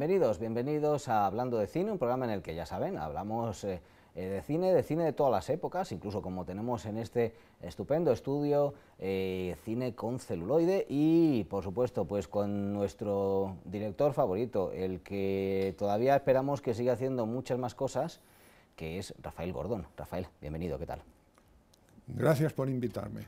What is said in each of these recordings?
Bienvenidos, bienvenidos a Hablando de Cine, un programa en el que ya saben, hablamos eh, eh, de cine, de cine de todas las épocas, incluso como tenemos en este estupendo estudio, eh, cine con celuloide y por supuesto pues con nuestro director favorito, el que todavía esperamos que siga haciendo muchas más cosas, que es Rafael Gordón. Rafael, bienvenido, ¿qué tal? Gracias por invitarme.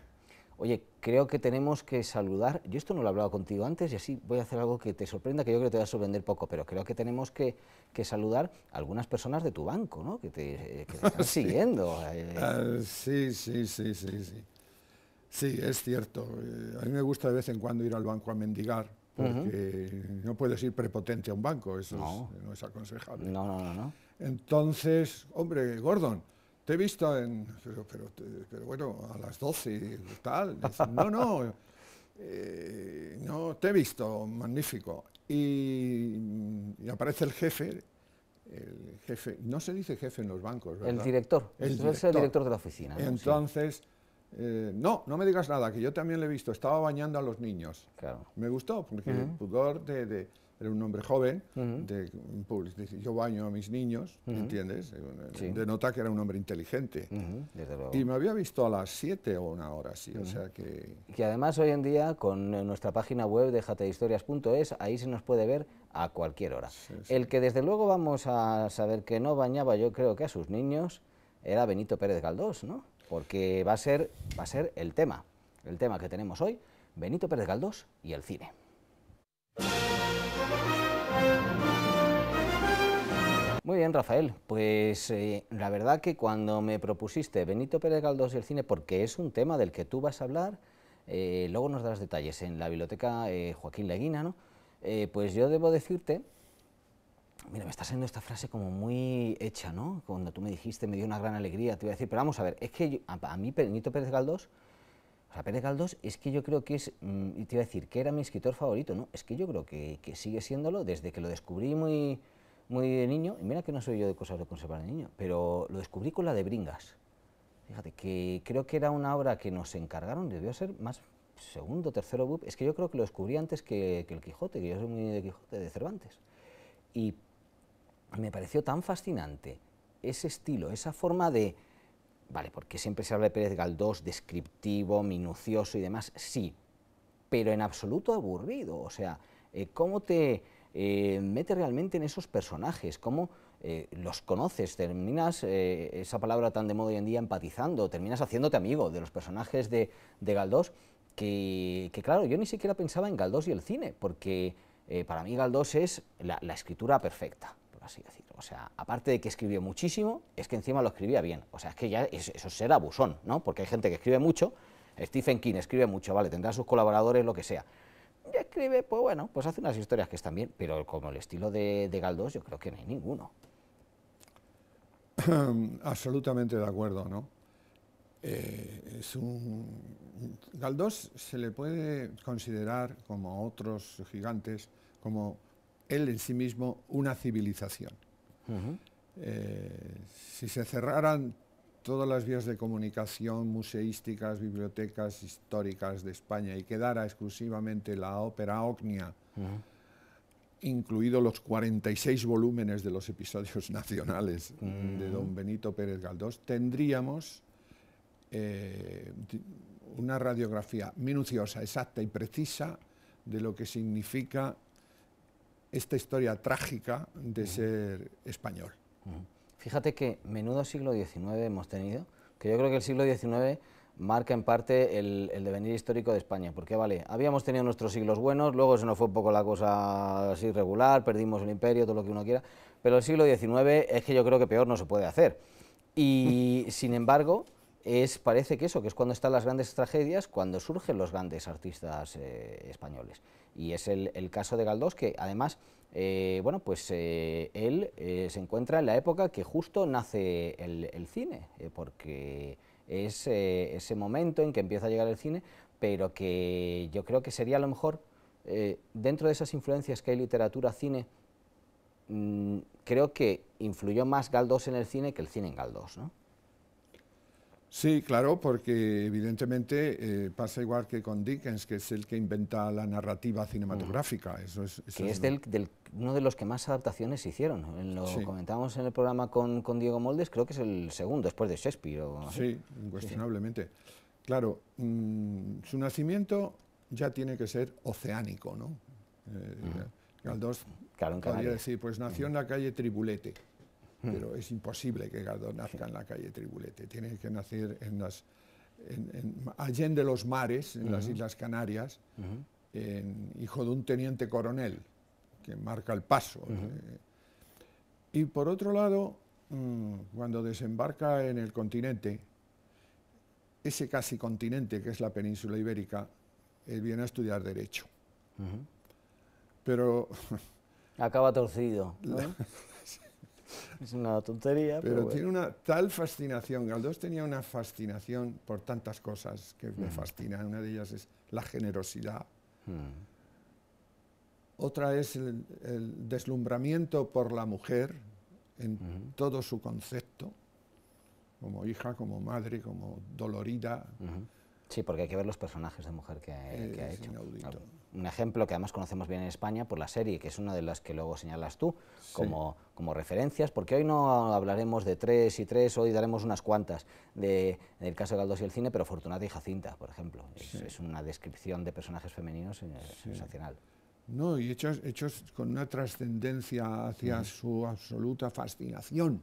Oye, creo que tenemos que saludar, yo esto no lo he hablado contigo antes y así voy a hacer algo que te sorprenda, que yo creo que te va a sorprender poco, pero creo que tenemos que, saludar algunas personas de tu banco, ¿no? Que te, están siguiendo. sí, sí, sí, sí, sí. Sí, es cierto. A mí me gusta de vez en cuando ir al banco a mendigar, porque no puedes ir prepotente a un banco, eso no es, no es aconsejable. no, no, no. Entonces, hombre, Gordon, te he visto en... Pero, bueno, a las 12 y tal. no, no, eh, no, te he visto, magnífico. Y, aparece el jefe, el jefe, no se dice jefe en los bancos, El director, el director. es el director de la oficina. Entonces, eh, no, no me digas nada, que yo también le he visto, estaba bañando a los niños. Me gustó, porque el pudor de era un hombre joven, de, yo baño a mis niños, ¿entiendes? Eh, denota que era un hombre inteligente. Y me había visto a las 7 o una hora, sí, o sea que... Que además hoy en día con eh, nuestra página web de dejatehistorias.es, ahí se nos puede ver a cualquier hora. El que desde luego vamos a saber que no bañaba yo creo que a sus niños era Benito Pérez Galdós, ¿no? Porque va a ser, va a ser el tema, el tema que tenemos hoy, Benito Pérez Galdós y el cine. Muy bien, Rafael. Pues eh, la verdad que cuando me propusiste Benito Pérez Galdós y el cine, porque es un tema del que tú vas a hablar, eh, luego nos darás detalles en la biblioteca eh, Joaquín Leguina, ¿no? pues yo debo decirte, mira, me está saliendo esta frase como muy hecha, ¿no? Cuando tú me dijiste, me dio una gran alegría, te iba a decir, pero vamos a ver, es que a, mí Benito Pérez Galdós, o sea, Pérez Galdós es que yo creo que es, mm, y te iba a decir, que era mi escritor favorito, ¿no? Es que yo creo que, que sigue siéndolo desde que lo descubrí muy muy de niño, y mira que no soy yo de cosas de conservar de niño, pero lo descubrí con la de Bringas. Fíjate, que creo que era una obra que nos encargaron, debió ser más segundo, tercero es que yo creo que lo descubrí antes que, el Quijote, que yo soy muy de Quijote, de Cervantes. Y me pareció tan fascinante ese estilo, esa forma de... Vale, porque siempre se habla de Pérez Galdós, descriptivo, minucioso y demás, sí, pero en absoluto aburrido. O sea, eh, cómo te eh, mete realmente en esos personajes, cómo eh, los conoces, terminas, eh, esa palabra tan de moda hoy en día, empatizando, terminas haciéndote amigo de los personajes de, de Galdós, que, claro, yo ni siquiera pensaba en Galdós y el cine, porque para mí Galdós es la, escritura perfecta, por así decirlo. O sea, aparte de que escribió muchísimo, es que encima lo escribía bien. O sea, es que ya eso será ser abusón, ¿no? Porque hay gente que escribe mucho, Stephen King escribe mucho, vale, tendrá sus colaboradores, lo que sea y escribe, pues bueno, pues hace unas historias que están bien, pero como el estilo de, de Galdós yo creo que no hay ninguno. Absolutamente de acuerdo, ¿no? Eh, es un... Galdós se le puede considerar, como otros gigantes, como él en sí mismo una civilización. Eh, si se cerraran todas las vías de comunicación museísticas, bibliotecas históricas de España y quedara exclusivamente la ópera Ocnia, incluido incluidos los 46 volúmenes de los episodios nacionales de don Benito Pérez Galdós, tendríamos eh, una radiografía minuciosa, exacta y precisa de lo que significa esta historia trágica de ser español. Fíjate que menudo siglo XIX hemos tenido, que yo creo que el siglo XIX marca en parte el, devenir histórico de España, porque vale, habíamos tenido nuestros siglos buenos, luego se nos fue un poco la cosa así regular, perdimos el imperio, todo lo que uno quiera, pero el siglo XIX es que yo creo que peor no se puede hacer. Y sin embargo, es, parece que eso, que es cuando están las grandes tragedias, cuando surgen los grandes artistas eh, españoles. Y es el, caso de Galdós, que además, eh, bueno, pues eh, él se encuentra en la época que justo nace el, cine, porque es ese momento en que empieza a llegar el cine, pero que yo creo que sería a lo mejor, dentro de esas influencias que hay literatura, cine, mm, creo que influyó más Galdós en el cine que el cine en Galdós, ¿no? Sí, claro, porque evidentemente eh, pasa igual que con Dickens, que es el que inventa la narrativa cinematográfica. es, que es, uno de los que más adaptaciones hicieron. Lo comentábamos en el programa con, con, Diego Moldes, creo que es el segundo, después de Shakespeare. sí, incuestionablemente. Claro, mm, su nacimiento ya tiene que ser oceánico, ¿no? Eh, podría decir, pues nació en la calle Tribulete. Mm. pero es imposible que Gardón nazca en la calle Tribulete, tiene que nacer en las, en, en los Mares, en las Islas Canarias, hijo de un teniente coronel que marca el paso. y por otro lado, mm, cuando desembarca en el continente, ese casi continente que es la península ibérica, él viene a estudiar derecho. Pero... Acaba torcido. ¿no? Es una tontería. Pero, tiene una tal fascinación. Galdós tenía una fascinación por tantas cosas que me mm. fascinan. Una de ellas es la generosidad. Mm. Otra es el, deslumbramiento por la mujer en todo su concepto, como hija, como madre, como dolorida. Sí, porque hay que ver los personajes de mujer que, ha, hecho. Inaudito un ejemplo que además conocemos bien en España por la serie, que es una de las que luego señalas tú como, como referencias, porque hoy no hablaremos de tres y tres, hoy daremos unas cuantas de, del caso de Galdós y el cine, pero Fortunata y Jacinta, por ejemplo, es, una descripción de personajes femeninos eh, sensacional. No, y hechos, hechos con una trascendencia hacia su absoluta fascinación.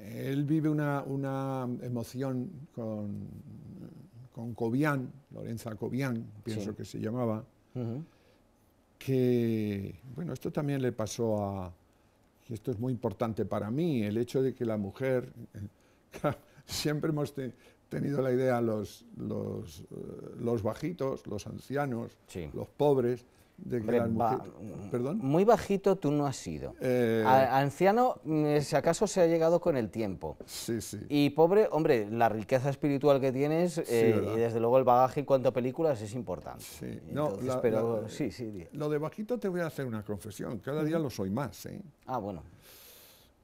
Él vive una, una emoción con, con Cobian, Lorenza Cobian, pienso que se llamaba, que, bueno, esto también le pasó a, y esto es muy importante para mí, el hecho de que la mujer, eh, siempre hemos tenido la idea los, los, eh, bajitos, los ancianos, los pobres, Mm, muy bajito tú no has sido. Eh. anciano, mm, eh, si acaso se ha llegado con el tiempo. Y pobre, hombre, la riqueza espiritual que tienes eh, y desde luego el bagaje en cuanto a películas es importante. Lo de bajito te voy a hacer una confesión. Cada día lo soy más. Ah, bueno.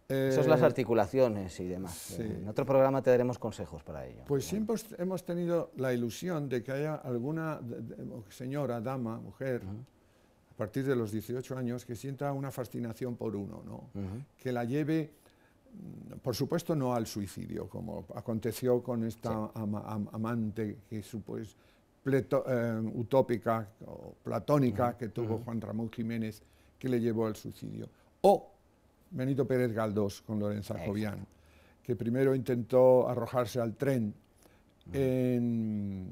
Eso las articulaciones y demás. En otro programa te daremos consejos para ello. Pues siempre hemos tenido la ilusión de que haya alguna señora, dama, mujer, a partir de los 18 años, que sienta una fascinación por uno, ¿no? que la lleve, mm, por supuesto, no al suicidio, como aconteció con esta amante que supues, pleto, eh, utópica o platónica que tuvo Juan Ramón Jiménez, que le llevó al suicidio. O Benito Pérez Galdós con Lorenza Jovián, que primero intentó arrojarse al tren en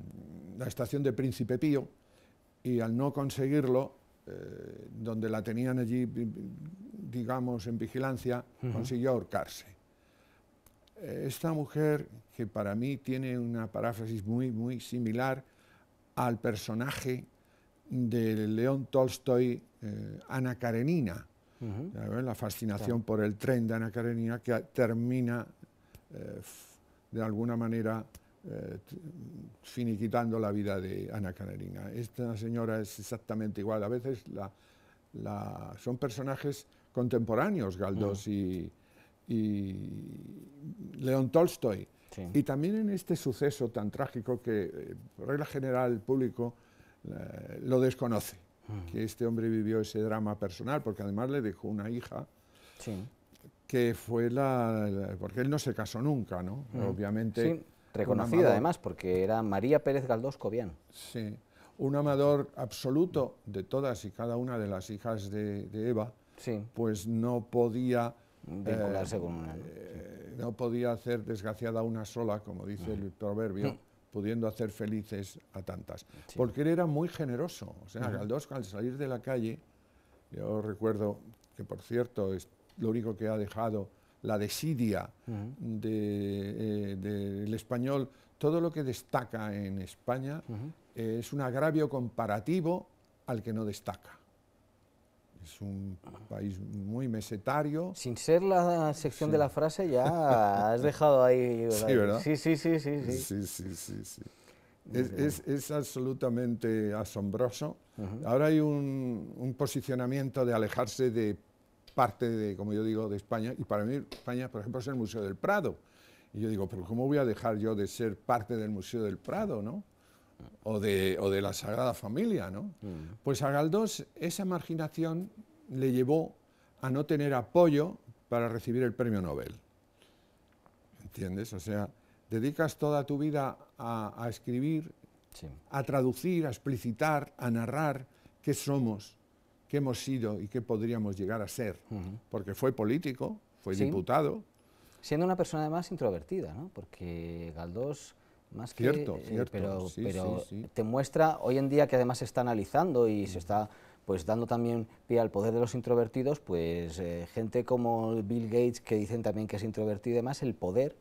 la estación de Príncipe Pío y al no conseguirlo eh, donde la tenían allí, digamos, en vigilancia, consiguió ahorcarse. Eh, esta mujer, que para mí tiene una paráfrasis muy, muy similar al personaje de León Tolstoy, eh, Ana Karenina, la fascinación por el tren de Ana Karenina que termina de alguna manera eh, finiquitando la vida de Ana Canarina. Esta señora es exactamente igual. A veces la, son personajes contemporáneos, Galdós y, León Tolstoy. Y también en este suceso tan trágico que, eh, por regla general, el público eh, lo desconoce, que este hombre vivió ese drama personal, porque además le dejó una hija. que fue la, porque él no se casó nunca, ¿no? Obviamente Reconocida además, porque era María Pérez Galdosco, bien. Sí, un amador absoluto de todas y cada una de las hijas de, Eva, sí. pues no podía... Eh, eh, ¿no? podía hacer desgraciada una sola, como dice el proverbio, mm. pudiendo hacer felices a tantas. Porque él era muy generoso. O sea, Galdós al salir de la calle, yo recuerdo que por cierto es lo único que ha dejado la desidia eh, del español, todo lo que destaca en España es un agravio comparativo al que no destaca. Es un país muy mesetario. Sin ser la sección de la frase, ya has dejado ahí. Sí, Sí, sí, sí, sí. sí. es, absolutamente asombroso. Ahora hay un, posicionamiento de alejarse de parte de, como yo digo, de España, y para mí España, por ejemplo, es el Museo del Prado. Y yo digo, pero ¿cómo voy a dejar yo de ser parte del Museo del Prado, no? O de, o de la Sagrada Familia, ¿no? Mm. Pues a Galdós esa marginación le llevó a no tener apoyo para recibir el premio Nobel. ¿Entiendes? O sea, dedicas toda tu vida a, escribir, a traducir, a explicitar, a narrar qué somos, qué hemos sido y qué podríamos llegar a ser, porque fue político, fue diputado. Siendo una persona además introvertida, ¿no? porque Galdós más que... Cierto, eh, cierto. Pero, te muestra hoy en día que además se está analizando y se está pues dando también pie al poder de los introvertidos, pues eh, gente como Bill Gates, que dicen también que es introvertido y demás, el poder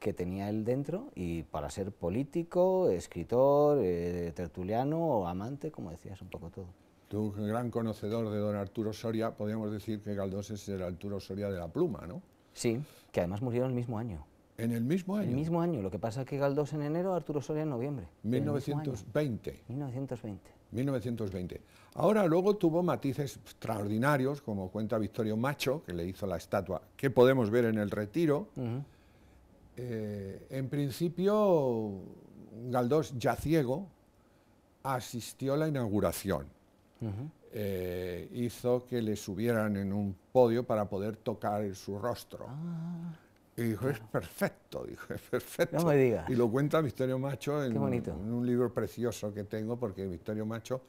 que tenía él dentro y para ser político, escritor, eh, tertuliano o amante, como decías, un poco todo. Tú, gran conocedor de don Arturo Soria, podríamos decir que Galdós es el Arturo Soria de la pluma, ¿no? Sí, que además murieron el mismo año. ¿En el mismo año? En El mismo año. Lo que pasa es que Galdós en enero, Arturo Soria en noviembre. 1920. 1920. 1920. Ahora luego tuvo matices extraordinarios, como cuenta Victorio Macho, que le hizo la estatua, que podemos ver en el retiro. Eh, en principio, Galdós, ya ciego, asistió a la inauguración eh, hizo que le subieran en un podio para poder tocar su rostro. Ah. y dijo, es perfecto, dijo, es perfecto. No me Y lo cuenta Victorio Macho en, un libro precioso que tengo, porque Victorio Macho,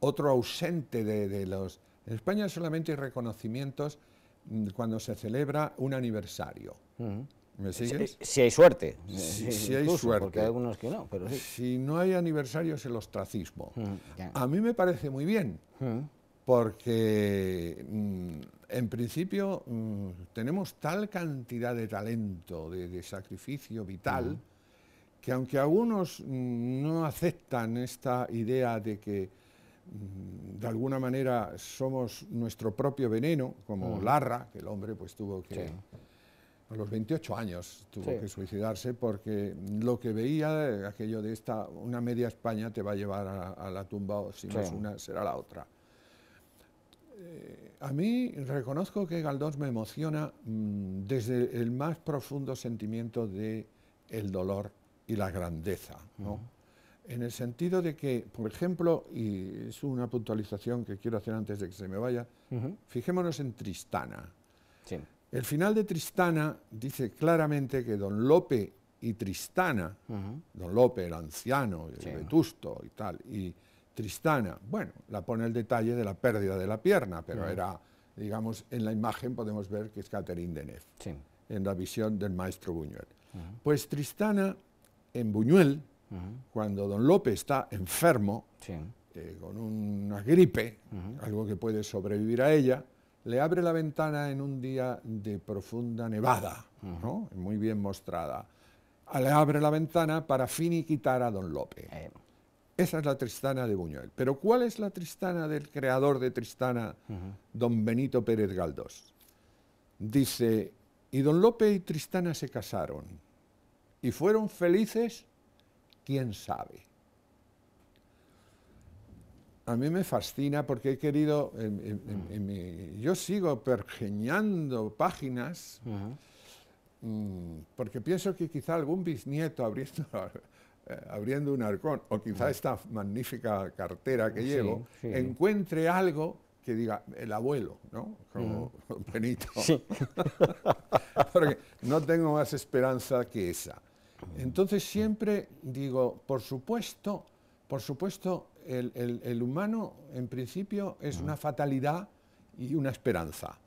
otro ausente de, los... En España solamente hay reconocimientos mm, cuando se celebra un aniversario. Eh, eh, si, hay suerte. Si, hay suerte. Porque hay algunos que no, pero sí. Si no hay aniversarios, el ostracismo. Mm, a mí me parece muy bien, mm. porque mm, en principio tenemos tal cantidad de talento, de, sacrificio vital, que aunque algunos no aceptan esta idea de que de alguna manera somos nuestro propio veneno, como Larra, que el hombre pues tuvo que a los 28 años tuvo que suicidarse porque lo que veía, aquello de esta, una media España te va a llevar a, la tumba, o si no es una, será la otra. Eh, a mí reconozco que Galdós me emociona mm, desde el más profundo sentimiento de el dolor y la grandeza, En el sentido de que, por ejemplo, y es una puntualización que quiero hacer antes de que se me vaya, fijémonos en Tristana. Sí. El final de Tristana dice claramente que don Lope y Tristana, don Lope el anciano, el vetusto y tal, y Tristana, bueno, la pone el detalle de la pérdida de la pierna, pero era, digamos, en la imagen podemos ver que es Catherine Deneuve, en la visión del maestro Buñuel. Pues Tristana en Buñuel, cuando don Lope está enfermo, eh, con una gripe, algo que puede sobrevivir a ella, le abre la ventana en un día de profunda nevada, muy bien mostrada. Le abre la ventana para finiquitar a Don Lope. Eh. Esa es la Tristana de Buñuel. Pero ¿cuál es la Tristana del creador de Tristana, don Benito Pérez Galdós? Dice, y don Lope y Tristana se casaron y fueron felices, quién sabe a mí me fascina porque he querido, yo sigo pergeñando páginas mm, porque pienso que quizá algún bisnieto abriendo, eh, abriendo un arcón o quizá esta magnífica cartera que llevo encuentre algo que diga el abuelo, ¿no? Como Benito. Sí. porque no tengo más esperanza que esa. Entonces siempre digo, por supuesto, por supuesto, el, humano, en principio, es una fatalidad y una esperanza.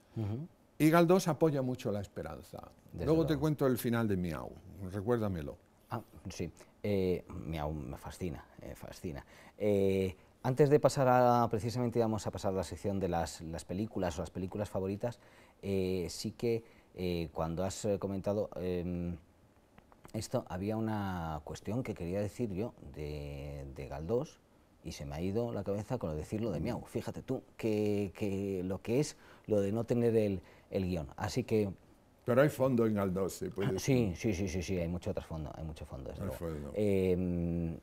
Y Galdós apoya mucho la esperanza. Luego te cuento el final de Miau, recuérdamelo. Ah, sí, eh, Miau me fascina, me eh, fascina. Eh, antes de pasar a, precisamente vamos a pasar a la sección de las, películas o las películas favoritas, sí que cuando has comentado em, esto, había una cuestión que quería decir yo de, de Galdós, y se me ha ido la cabeza con lo de decirlo de miau. Fíjate tú que, que, lo que es lo de no tener el, el guión. Así que... Pero hay fondo en Galdós, ah, ¿sí? sí, sí, sí, sí, sí, hay mucho trasfondo, hay mucho fondo. hay fondo. Em,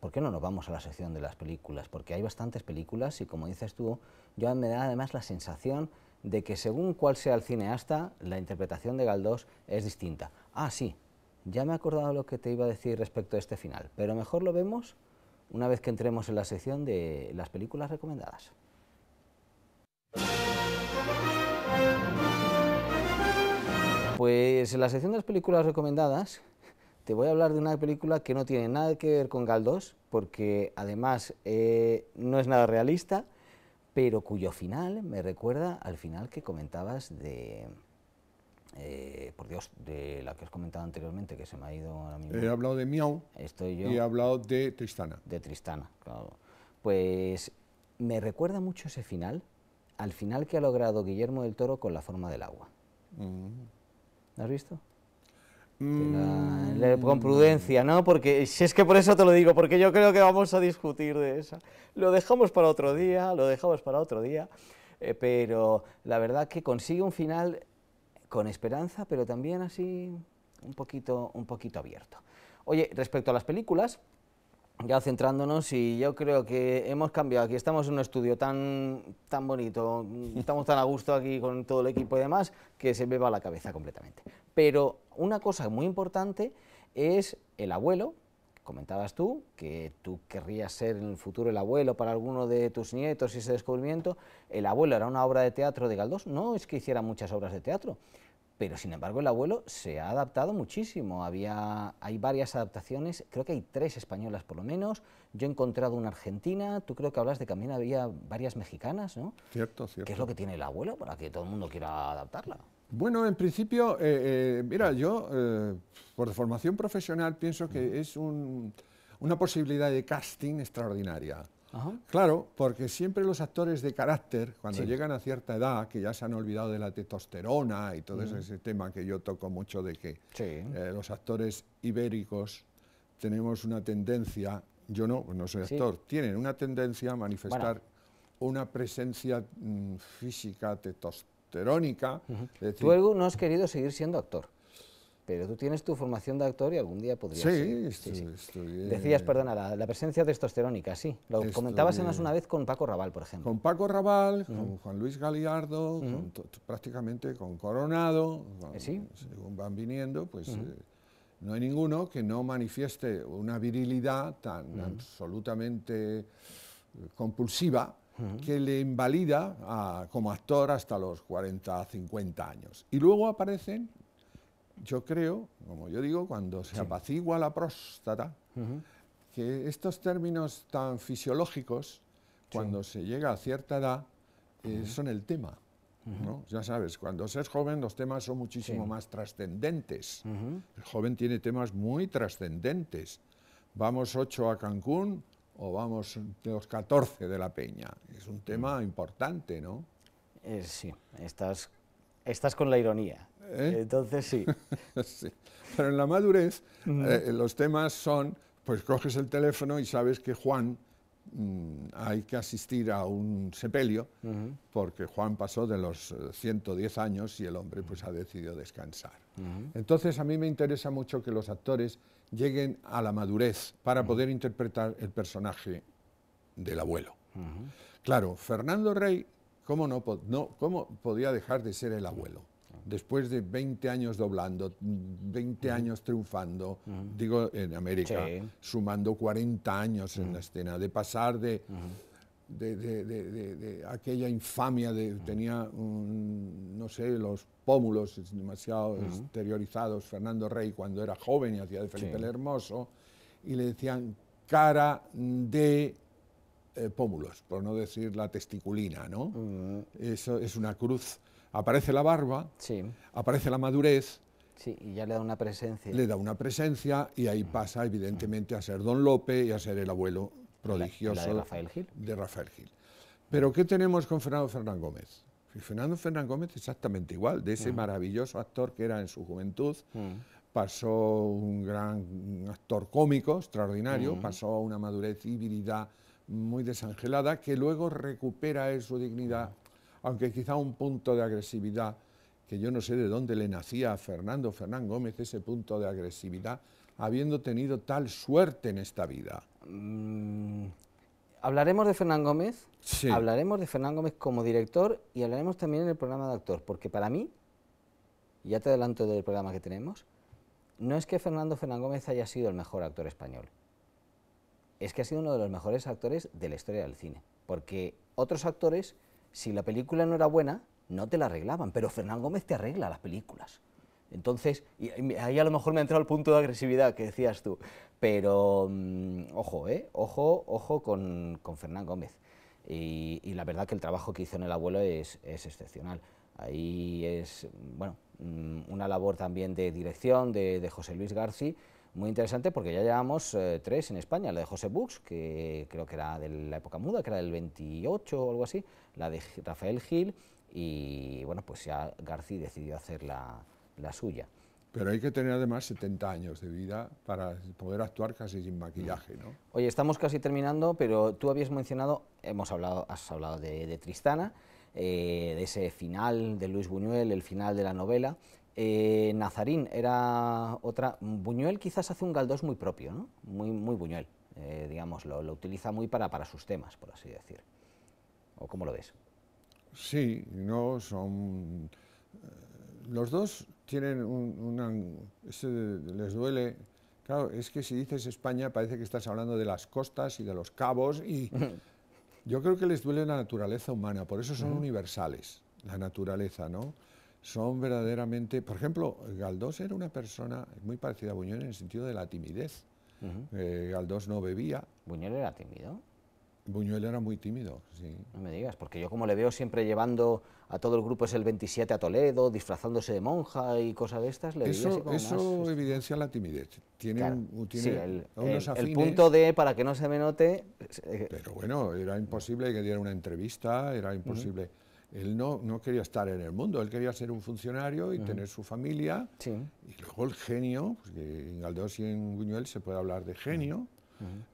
¿Por qué no nos vamos a la sección de las películas? Porque hay bastantes películas y como dices tú, yo me da además la sensación de que según cuál sea el cineasta, la interpretación de Galdós es distinta. Ah, sí, ya me he acordado lo que te iba a decir respecto a este final, pero mejor lo vemos una vez que entremos en la sección de las películas recomendadas. Pues en la sección de las películas recomendadas te voy a hablar de una película que no tiene nada que ver con Galdós, porque además eh, no es nada realista, pero cuyo final me recuerda al final que comentabas de... Eh, de la que os comentaba anteriormente, que se me ha ido He hablado de Miau Estoy yo, y he hablado de Tristana. De Tristana, claro. Pues me recuerda mucho ese final, al final que ha logrado Guillermo del Toro con la forma del agua. Mm. ¿Lo has visto? Mm. con prudencia, ¿no? Porque si es que por eso te lo digo, porque yo creo que vamos a discutir de eso. Lo dejamos para otro día, lo dejamos para otro día, eh, pero la verdad que consigue un final con esperanza, pero también así un poquito, un poquito abierto. Oye, respecto a las películas, ya centrándonos y yo creo que hemos cambiado aquí, estamos en un estudio tan, tan bonito, estamos tan a gusto aquí con todo el equipo y demás, que se me va la cabeza completamente. Pero una cosa muy importante es el abuelo, Comentabas tú que tú querrías ser en el futuro el abuelo para alguno de tus nietos y ese descubrimiento. El abuelo era una obra de teatro de Galdós. No es que hiciera muchas obras de teatro, pero sin embargo el abuelo se ha adaptado muchísimo. Había, hay varias adaptaciones, creo que hay tres españolas por lo menos. Yo he encontrado una argentina, tú creo que hablas de que también había varias mexicanas, ¿no? Cierto, cierto. ¿Qué es lo que tiene el abuelo para que todo el mundo quiera adaptarla? Bueno, en principio, eh, eh, mira, yo eh, por formación profesional pienso que mm. es una posibilidad de casting extraordinaria. Claro, porque siempre los actores de carácter, cuando llegan a cierta edad, que ya se han olvidado de la testosterona y todo mm. ese tema que yo toco mucho de que los actores ibéricos tenemos una tendencia, yo no, no soy actor, tienen una tendencia a manifestar una presencia mm, física testosterona testosterónica. tú no has querido seguir siendo actor, pero tú tienes tu formación de actor y algún día podrías sí, Decías, perdona, la, la, presencia testosterónica, sí. Lo comentabas más una vez con Paco Rabal, por ejemplo. Con Paco Rabal, con Juan Luis Galiardo, prácticamente con Coronado, según van viniendo, pues... Eh, no hay ninguno que no manifieste una virilidad tan absolutamente eh, compulsiva que le invalida como actor hasta los 40, 50 años. Y luego aparecen, yo creo, como yo digo, cuando se apacigua la próstata, que estos términos tan fisiológicos, cuando se llega a cierta edad, eh, son el tema. Ya sabes, cuando se es joven los temas son muchísimo más trascendentes. El joven tiene temas muy trascendentes. Vamos ocho a Cancún, o vamos los 14 de la Peña. Es un tema mm. importante, ¿no? Eh, sí, estás, estás con la ironía. ¿Eh? Entonces sí. Pero en la madurez mm. eh, los temas son, pues coges el teléfono y sabes que Juan mm, hay que asistir a un sepelio porque Juan pasó de los 110 años y el hombre pues ha decidido descansar. Entonces a mí me interesa mucho que los actores lleguen a la madurez para poder interpretar el personaje del abuelo. Claro, Fernando Rey, ¿cómo, no, no, podía dejar de ser el abuelo? Después de 20 años doblando, 20 años triunfando, digo en América, sumando 40 años en la escena, de pasar de de, de, aquella infamia de tenía, no sé, los pómulos demasiado exteriorizados, Fernando Rey cuando era joven y hacía de Felipe el Hermoso, y le decían cara de eh, pómulos, por no decir la testiculina, ¿no? Eso es una cruz. Aparece la barba, sí. aparece la madurez, Sí, y ya le da una presencia. Le da una presencia y ahí pasa evidentemente a ser don Lope y a ser el abuelo prodigioso de, Rafael Gil. de Rafael Gil. Pero ¿qué tenemos con Fernando Fernán Gómez? Fernando Fernán Gómez exactamente igual, de ese mm. maravilloso actor que era en su juventud, mm. pasó un gran actor cómico extraordinario, mm. pasó a una madurez y virilidad muy desangelada, que luego recupera su dignidad, aunque quizá un punto de agresividad, que yo no sé de dónde le nacía a Fernando Fernán Gómez ese punto de agresividad, habiendo tenido tal suerte en esta vida. Mm, hablaremos de Fernán Gómez, hablaremos de Fernán Gómez como director y hablaremos también en el programa de actor, porque para mí, ya te adelanto del programa que tenemos, no es que Fernando Fernán Gómez haya sido el mejor actor español, es que ha sido uno de los mejores actores de la historia del cine, porque otros actores, si la película no era buena, no te la arreglaban, pero Fernán Gómez te arregla las películas. Entonces, ahí a lo mejor me ha entrado el punto de agresividad que decías tú, pero, mm, ojo, ¿eh? Ojo, ojo con, Fernán Gómez. Y, la verdad que el trabajo que hizo en el abuelo es, excepcional. Ahí es, mm, una labor también de dirección de, José Luis García, muy interesante porque ya llevamos eh, tres en España, la de José Bux, que creo que era de la época muda, que era del 28 o algo así, la de Rafael Gil, y bueno, pues ya García decidió hacer la suya. Pero hay que tener además 70 años de vida para poder actuar casi sin maquillaje, ¿no? Oye, estamos casi terminando, pero tú habías mencionado, hemos hablado, has hablado de, Tristana, eh, de ese final de Luis Buñuel, el final de la novela. Eh, Nazarín era otra... Buñuel quizás hace un galdós muy propio, ¿no? Muy, muy Buñuel, eh, digamos, lo, utiliza muy para, para sus temas, por así decir. ¿O cómo lo ves? Sí, no, son... Los dos tienen un, una, les duele. Claro, es que si dices España parece que estás hablando de las costas y de los cabos y yo creo que les duele la naturaleza humana, por eso son universales, la naturaleza, ¿no? Son verdaderamente, por ejemplo, Galdós era una persona muy parecida a Buñuel en el sentido de la timidez. Eh, Galdós no bebía. ¿Buñuel era tímido? Buñuel era muy tímido, No me digas, porque yo como le veo siempre llevando a todo el grupo es el 27 a Toledo, disfrazándose de monja y cosas de estas, le Eso, eso este, evidencia la timidez. Tiene, un, el, unos el, el, punto de, para que no se me note... Eh, Pero bueno, era imposible que diera una entrevista, era imposible... Él no, no quería estar en el mundo, él quería ser un funcionario y tener su familia. Sí. Y luego el genio, en pues, Galdós y en Buñuel se puede hablar de genio.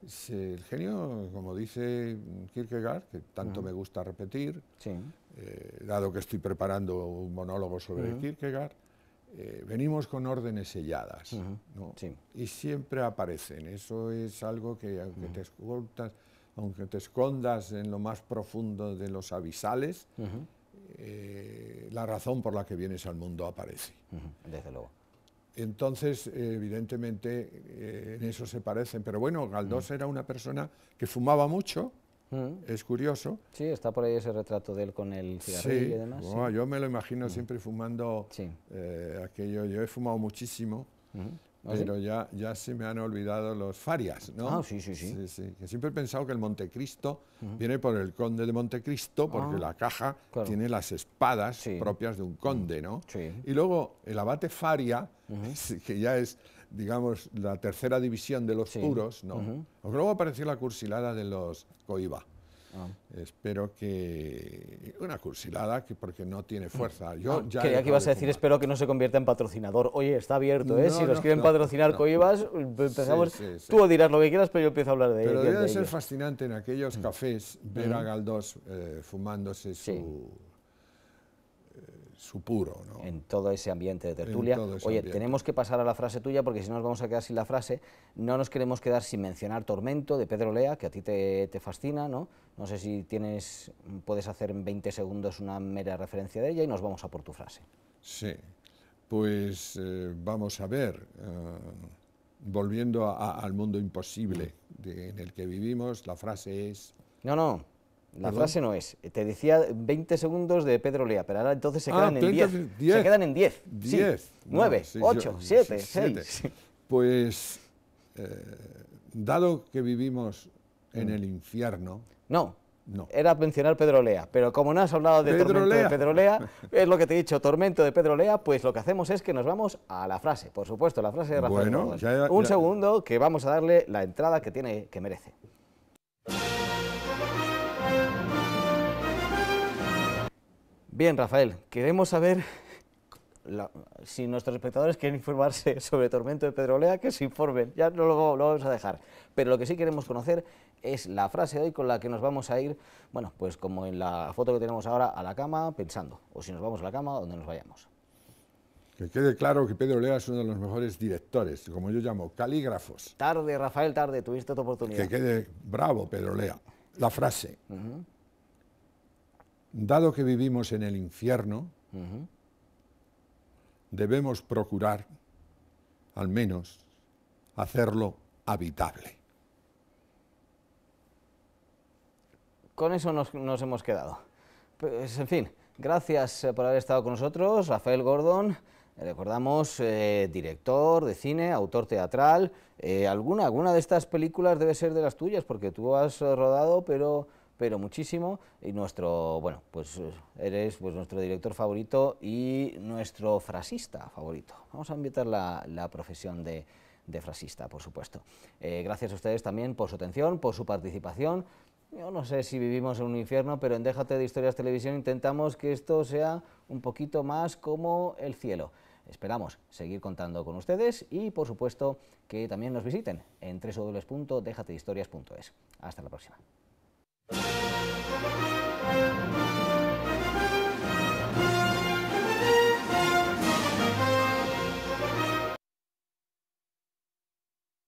Es El genio, como dice Kierkegaard, que tanto me gusta repetir, eh, dado que estoy preparando un monólogo sobre Kierkegaard, eh, venimos con órdenes selladas y siempre aparecen. Eso es algo que aunque te escondas, aunque te escondas en lo más profundo de los avisales, eh, la razón por la que vienes al mundo aparece. Desde luego. Entonces, evidentemente, eh, en eso se parecen. Pero bueno, Galdós mm. era una persona que fumaba mucho, mm. es curioso. Sí, está por ahí ese retrato de él con el cigarrillo y demás. Yo me lo imagino mm. siempre fumando eh, aquello. Yo he fumado muchísimo pero ya, ya se me han olvidado los Farias, ¿no? Ah, sí, sí, sí. siempre he pensado que el Montecristo viene por el conde de Montecristo, porque ah, la caja tiene las espadas propias de un conde, mm, ¿no? Y luego el abate Faria, que ya es, digamos, la tercera división de los puros, ¿no? Luego apareció la cursilada de los Coiba. Ah. Espero que. Una cursilada, que porque no tiene mm. fuerza. Yo ya que ibas a decir, espero que no se convierta en patrocinador. Oye, está abierto, ¿eh? si nos quieren patrocinar Coibas, empezamos. Tú dirás lo que quieras, pero yo empiezo a hablar de Pero debe de ser fascinante en aquellos mm. cafés ver a Galdós eh, fumándose su su puro. ¿no? En todo ese ambiente de tertulia. Oye, tenemos que pasar a la frase tuya porque si no nos vamos a quedar sin la frase. No nos queremos quedar sin mencionar Tormento de Pedro Lea, que a ti te, fascina, ¿no? No sé si tienes, puedes hacer en 20 segundos una mera referencia de ella y nos vamos a por tu frase. Sí, pues eh, vamos a ver, eh, volviendo al mundo imposible en el que vivimos, la frase es... No, no, la frase no es. Eh, te decía 20 segundos de Pedro Lea, pero ahora entonces se ah, quedan en 10. Se quedan en 10. 10. 9, 8, 7, Pues, eh, dado que vivimos en mm. el infierno. No. No. Era mencionar Pedro Lea, pero como no has hablado de tormento de Pedro Lea, es lo que te he dicho, tormento de Pedro Lea, pues lo que hacemos es que nos vamos a la frase, por supuesto, la frase de Rafael. Bueno, Un segundo que vamos a darle la entrada que tiene que merece. Bien, Rafael, queremos saber si nuestros espectadores quieren informarse sobre Tormento de Pedro Olea, que se informen, ya no lo, vamos a dejar. Pero lo que sí queremos conocer es la frase de hoy con la que nos vamos a ir, bueno, pues como en la foto que tenemos ahora, a la cama pensando, o si nos vamos a la cama, donde nos vayamos. Que quede claro que Pedro Olea es uno de los mejores directores, como yo llamo, calígrafos. Tarde, Rafael, tarde, tuviste tu oportunidad. Que quede bravo, Pedro Olea, La frase dado que vivimos en el infierno, debemos procurar, al menos, hacerlo habitable. Con eso nos, hemos quedado. Pues, en fin, gracias eh, por haber estado con nosotros, Rafael Gordon. Eh, recordamos, eh, director de cine, autor teatral, alguna, alguna de estas películas debe ser de las tuyas, porque tú has rodado, pero pero muchísimo. Y nuestro, bueno, pues eh, eres pues, nuestro director favorito y nuestro frasista favorito. Vamos a invitar la, la profesión de, de, frasista, por supuesto. Eh, gracias a ustedes también por su atención, por su participación. Yo no sé si vivimos en un infierno, pero en Déjate de Historias Televisión intentamos que esto sea un poquito más como el cielo. Esperamos seguir contando con ustedes y, por supuesto, que también nos visiten en www.dejatehistorias.es. Hasta la próxima. Thank you.